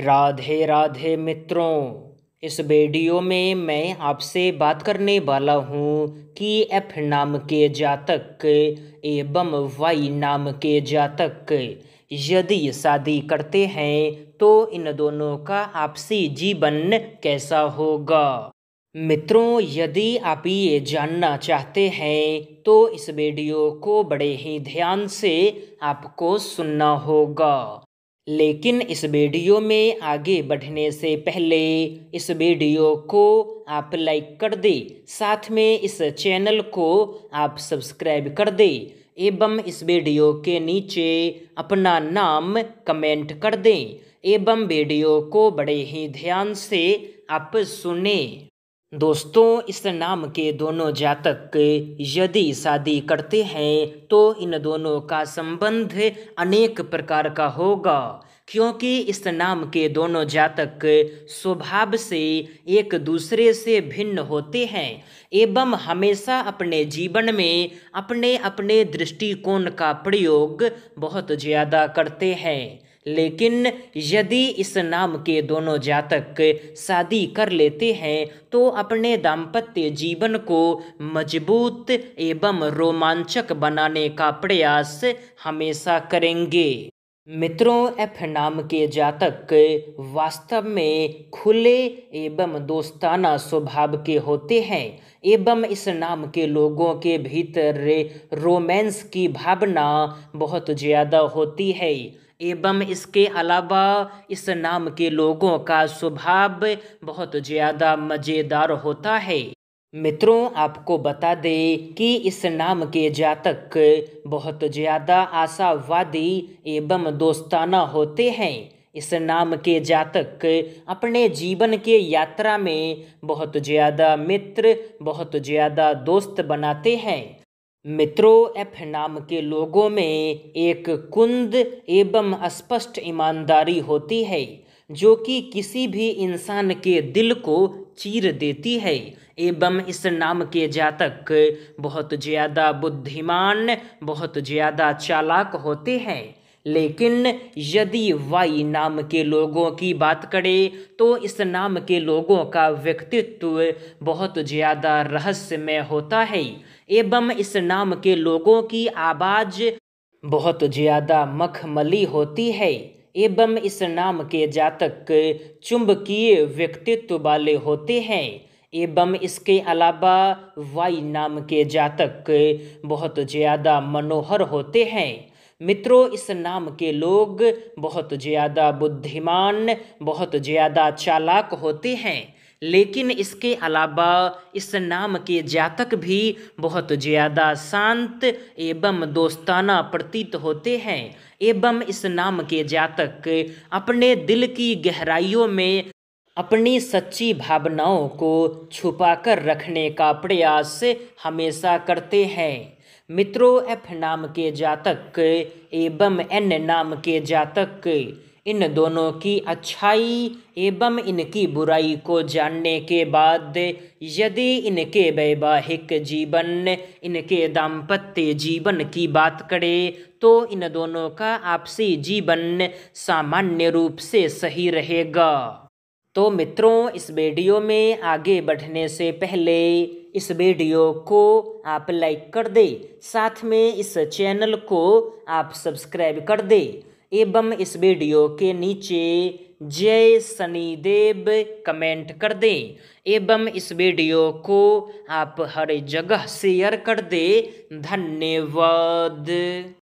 राधे राधे मित्रों इस वीडियो में मैं आपसे बात करने वाला हूँ कि एफ नाम के जातक एवं वाई नाम के जातक यदि शादी करते हैं तो इन दोनों का आपसी जीवन कैसा होगा मित्रों यदि आप ये जानना चाहते हैं तो इस वीडियो को बड़े ही ध्यान से आपको सुनना होगा लेकिन इस वीडियो में आगे बढ़ने से पहले इस वीडियो को आप लाइक कर दें साथ में इस चैनल को आप सब्सक्राइब कर दें एवं इस वीडियो के नीचे अपना नाम कमेंट कर दें एवं वीडियो को बड़े ही ध्यान से आप सुने दोस्तों इस नाम के दोनों जातक यदि शादी करते हैं तो इन दोनों का संबंध अनेक प्रकार का होगा क्योंकि इस नाम के दोनों जातक स्वभाव से एक दूसरे से भिन्न होते हैं एवं हमेशा अपने जीवन में अपने अपने दृष्टिकोण का प्रयोग बहुत ज़्यादा करते हैं लेकिन यदि इस नाम के दोनों जातक शादी कर लेते हैं तो अपने दाम्पत्य जीवन को मजबूत एवं रोमांचक बनाने का प्रयास हमेशा करेंगे मित्रों एफ नाम के जातक वास्तव में खुले एवं दोस्ताना स्वभाव के होते हैं एवं इस नाम के लोगों के भीतर रोमांस की भावना बहुत ज़्यादा होती है एवं इसके अलावा इस नाम के लोगों का स्वभाव बहुत ज़्यादा मज़ेदार होता है मित्रों आपको बता दें कि इस नाम के जातक बहुत ज़्यादा आशावादी एवं दोस्ताना होते हैं इस नाम के जातक अपने जीवन के यात्रा में बहुत ज़्यादा मित्र बहुत ज़्यादा दोस्त बनाते हैं मित्रों एफ नाम के लोगों में एक कुंद एवं स्पष्ट ईमानदारी होती है जो कि किसी भी इंसान के दिल को चीर देती है एवं इस नाम के जातक बहुत ज़्यादा बुद्धिमान बहुत ज़्यादा चालाक होते हैं लेकिन यदि वाई नाम के लोगों की बात करें तो इस नाम के लोगों का व्यक्तित्व बहुत ज़्यादा रहस्यमय होता है एवं इस नाम के लोगों की आवाज़ बहुत ज़्यादा मखमली होती है एवं इस नाम के जातक चुंबकीय व्यक्तित्व वाले होते हैं एवं इसके अलावा वाई नाम के जातक बहुत ज़्यादा मनोहर होते हैं मित्रों इस नाम के लोग बहुत ज़्यादा बुद्धिमान बहुत ज़्यादा चालाक होते हैं लेकिन इसके अलावा इस नाम के जातक भी बहुत ज़्यादा शांत एवं दोस्ताना प्रतीत होते हैं एवं इस नाम के जातक अपने दिल की गहराइयों में अपनी सच्ची भावनाओं को छुपाकर रखने का प्रयास हमेशा करते हैं मित्रों एफ नाम के जातक एवं एन नाम के जातक इन दोनों की अच्छाई एवं इनकी बुराई को जानने के बाद यदि इनके वैवाहिक जीवन इनके दाम्पत्य जीवन की बात करें तो इन दोनों का आपसी जीवन सामान्य रूप से सही रहेगा तो मित्रों इस वीडियो में आगे बढ़ने से पहले इस वीडियो को आप लाइक कर दे साथ में इस चैनल को आप सब्सक्राइब कर दे एवं इस वीडियो के नीचे जय शनिदेव कमेंट कर दें एवं इस वीडियो को आप हर जगह शेयर कर दें धन्यवाद